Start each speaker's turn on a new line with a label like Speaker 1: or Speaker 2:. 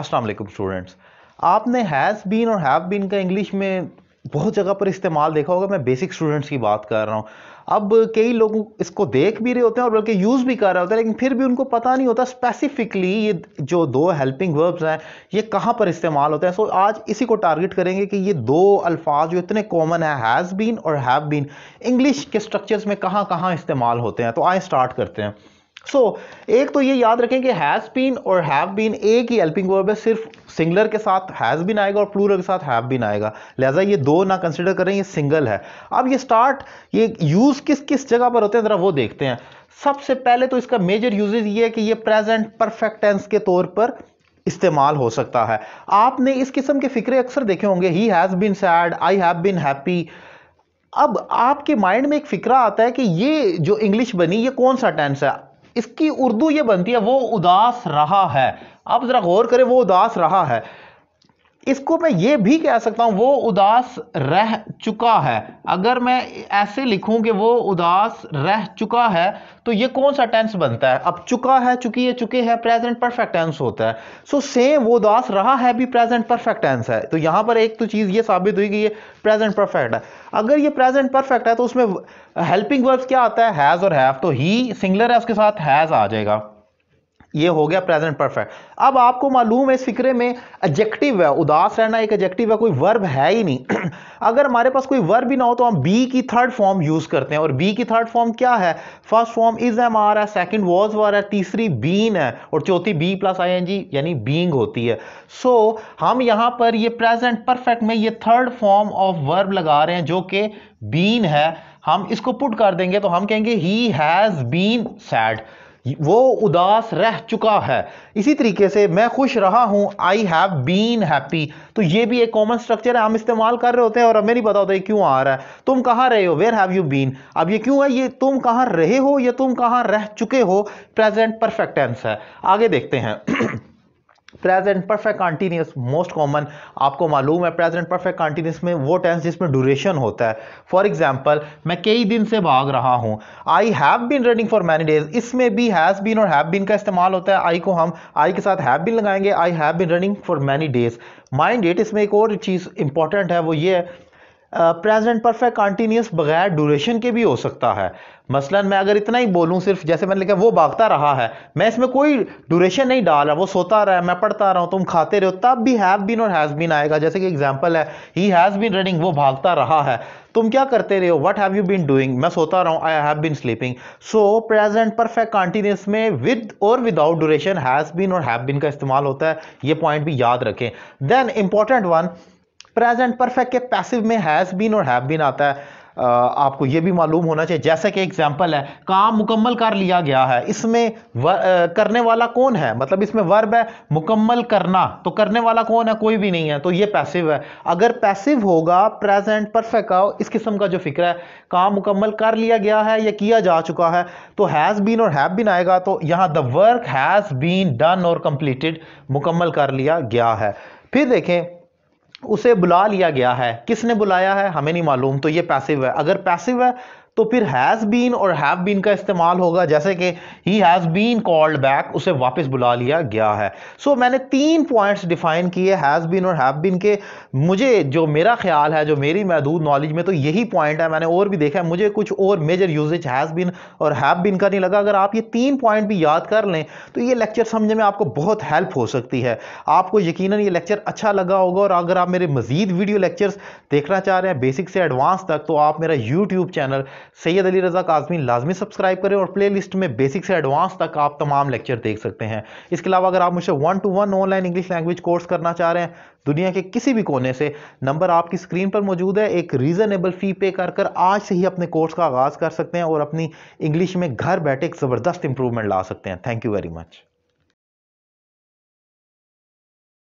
Speaker 1: अस्सलाम वालेकुम स्टूडेंट्स आपने हैज़ बीन और हैव बीन का इंग्लिश में बहुत जगह पर इस्तेमाल देखा होगा मैं बेसिक स्टूडेंट्स की बात कर रहा हूँ अब कई लोग इसको देख भी रहे होते हैं और बल्कि यूज़ भी कर रहे होते हैं लेकिन फिर भी उनको पता नहीं होता स्पेसिफिकली ये जो दो हेल्पिंग वर्ब्स हैं ये कहाँ पर इस्तेमाल होते हैं सो आज इसी को टारगेट करेंगे कि ये दो अल्फाज जो इतने कॉमन है हैज़ बीन और हैव बीन इंग्लिश के स्ट्रक्चर्स में कहाँ कहाँ इस्तेमाल होते हैं तो आए स्टार्ट करते हैं सो so, एक तो ये याद रखें कि हैज़ बीन और हैव बीन एक ही हेल्पिंग वर्ब है सिर्फ सिंगलर के साथ हैज़ बीन आएगा और प्लूरल के साथ हैव बीन आएगा लिहाजा ये दो ना कंसिडर करें ये सिंगल है अब ये स्टार्ट ये यूज़ किस किस जगह पर होते हैं ज़रा वो देखते हैं सबसे पहले तो इसका मेजर यूजेज ये है कि ये प्रेजेंट परफेक्ट टेंस के तौर पर इस्तेमाल हो सकता है आपने इस किस्म के फ़िक्रे अक्सर देखे होंगे he has been sad I have been happy अब आपके माइंड में एक फ़िक्रा आता है कि ये जो इंग्लिश बनी ये कौन सा टेंस है इसकी उर्दू ये बनती है वो उदास रहा है आप ज़रा गौर करें वो उदास रहा है इसको मैं ये भी कह सकता हूँ वो उदास रह चुका है अगर मैं ऐसे लिखूँ कि वो उदास रह चुका है तो ये कौन सा टेंस बनता है अब चुका है चुकी है चुके हैं प्रेजेंट परफेक्ट टेंस होता है सो so, सेम वो उदास रहा है भी प्रेजेंट परफेक्ट टेंस है तो यहाँ पर एक तो चीज़ ये साबित हुई कि ये प्रेजेंट परफेक्ट है अगर ये प्रेजेंट परफेक्ट है तो उसमें हेल्पिंग वर्ब्स क्या आता है हैज़ और हैव तो ही सिंगलर है उसके साथ हैज़ आ जाएगा ये हो गया प्रेजेंट परफेक्ट अब आपको मालूम है इस फिक्रे में एजेक्टिव है उदास रहना एक एजेक्टिव है कोई वर्ब है ही नहीं अगर हमारे पास कोई वर्ब भी ना हो तो हम बी की थर्ड फॉर्म यूज़ करते हैं और बी की थर्ड फॉर्म क्या है first form is am are है सेकेंड वॉज वर है तीसरी बीन है और चौथी B plus I N G यानी बींग होती है सो so, हम यहां पर ये प्रेजेंट परफेक्ट में ये थर्ड फॉर्म ऑफ वर्ब लगा रहे हैं जो कि बीन है हम इसको पुट कर देंगे तो हम कहेंगे ही हैज़ बीन सैड वो उदास रह चुका है इसी तरीके से मैं खुश रहा हूँ आई हैव बीन हैप्पी तो ये भी एक कॉमन स्ट्रक्चर है हम इस्तेमाल कर रहे होते हैं और हमें नहीं पता होता है क्यों आ रहा है तुम कहाँ रहे हो वेयर हैव यू बीन अब ये क्यों है ये तुम कहाँ रहे हो या तुम कहाँ रह चुके हो प्रेजेंट परफेक्ट टेंस है आगे देखते हैं present perfect continuous most common आपको मालूम है प्रेजेंट परफेक्ट कंटिन्यूस में वो टेंस जिसमें ड्यूरेशन होता है फॉर एग्जाम्पल मैं कई दिन से भाग रहा हूँ I have been running for many days इसमें भी हैज़ बिन और हैव बिन का इस्तेमाल होता है आई को हम आई के साथ हैव बीन लगाएंगे I have been running for many days mind it इसमें एक और चीज़ इंपॉर्टेंट है वो ये है प्रेजेंट परफेक्ट कंटिन्यूस बगैर ड्यूरेशन के भी हो सकता है मसलन मैं अगर इतना ही बोलूँ सिर्फ जैसे मैंने लिखा वो भागता रहा है मैं इसमें कोई ड्यूरेशन नहीं डाल रहा वो सोता रहा है मैं पढ़ता रहा हूँ तुम खाते रहो तब भी हैव बीन और हैज़ बीन आएगा जैसे कि एग्जाम्पल है ही हैज़ बीन रनिंग वो भागता रहा है तुम क्या करते रहे हो what have you been doing मैं सोता रहा हूँ I have been sleeping so present perfect continuous में विद और विदाउट ड्यूरेशन हैज़ बीन और हैव बीन का इस्तेमाल होता है ये पॉइंट भी याद रखें then important one present perfect के पैसिव में हैज़ बीन और हैव बीन आता है आपको ये भी मालूम होना चाहिए जैसे कि एग्जाम्पल है काम मुकम्मल कर लिया गया है इसमें वर, आ, करने वाला कौन है मतलब इसमें वर्ब है मुकम्मल करना तो करने वाला कौन है कोई भी नहीं है तो ये पैसिव है अगर पैसिव होगा प्रेजेंट परफेक्ट का इस किस्म का जो फिक्र है काम मुकम्मल कर लिया गया है या किया जा चुका है तो हैज़ बीन और हैव बीन आएगा तो यहाँ the work has been done और कंप्लीटेड मुकम्मल कर लिया गया है फिर देखें उसे बुला लिया गया है किसने बुलाया है हमें नहीं मालूम तो ये पैसिव है अगर पैसिव है तो फिर हैज़ बीन और हैव बीन का इस्तेमाल होगा जैसे कि he has been called back उसे वापस बुला लिया गया है सो so, मैंने तीन पॉइंट्स डिफाइन किए हैज़ बीन और हैव बीन के मुझे जो मेरा ख्याल है जो मेरी महदूद नॉलेज में तो यही पॉइंट है मैंने और भी देखा है मुझे कुछ और मेजर यूजेज हैज़ बीन और हैव बीन का नहीं लगा अगर आप ये तीन पॉइंट भी याद कर लें तो ये लेक्चर समझने में आपको बहुत हेल्प हो सकती है आपको यकीन ये लेक्चर अच्छा लगा होगा और अगर आप मेरे मजीद वीडियो लेक्चर्स देखना चाह रहे हैं बेसिक से एडवांस तक तो आप मेरा यूट्यूब चैनल सैयद अली रजा काजमी लाजमी सब्सक्राइब करें और प्ले लिस्ट में बेसिक से एडवांस तक आप तमाम लेक्चर देख सकते हैं इसके अलावा अगर आप मुझे one to one online English language course करना चाह रहे हैं दुनिया के किसी भी कोने से नंबर आपकी स्क्रीन पर मौजूद है एक रीज़नेबल फ़ी पे कर कर आज से ही अपने कोर्स का आगाज़ कर सकते हैं और अपनी इंग्लिश में घर बैठे एक ज़बरदस्त इंप्रूवमेंट ला सकते हैं थैंक यू वेरी मच